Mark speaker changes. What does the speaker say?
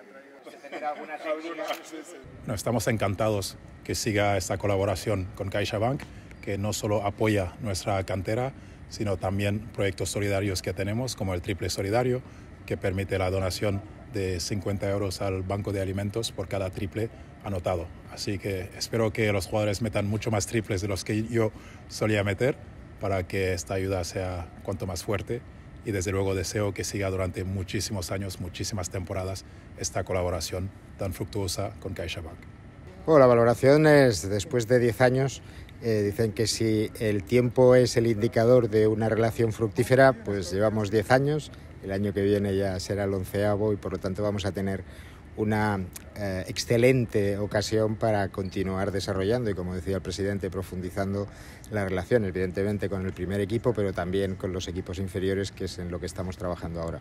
Speaker 1: no estamos encantados que siga esta colaboración con CaixaBank, que no solo apoya nuestra cantera, sino también proyectos solidarios que tenemos, como el Triple Solidario, que permite la donación de 50 euros al Banco de Alimentos por cada triple anotado. Así que espero que los jugadores metan mucho más triples de los que yo solía meter para que esta ayuda sea cuanto más fuerte y desde luego deseo que siga durante muchísimos años, muchísimas temporadas, esta colaboración tan fructuosa con CaixaBank.
Speaker 2: Bueno, la valoración es después de 10 años. Eh, dicen que si el tiempo es el indicador de una relación fructífera, pues llevamos 10 años. El año que viene ya será el onceavo y por lo tanto vamos a tener una eh, excelente ocasión para continuar desarrollando y, como decía el presidente, profundizando la relación, evidentemente, con el primer equipo, pero también con los equipos inferiores, que es en lo que estamos trabajando ahora.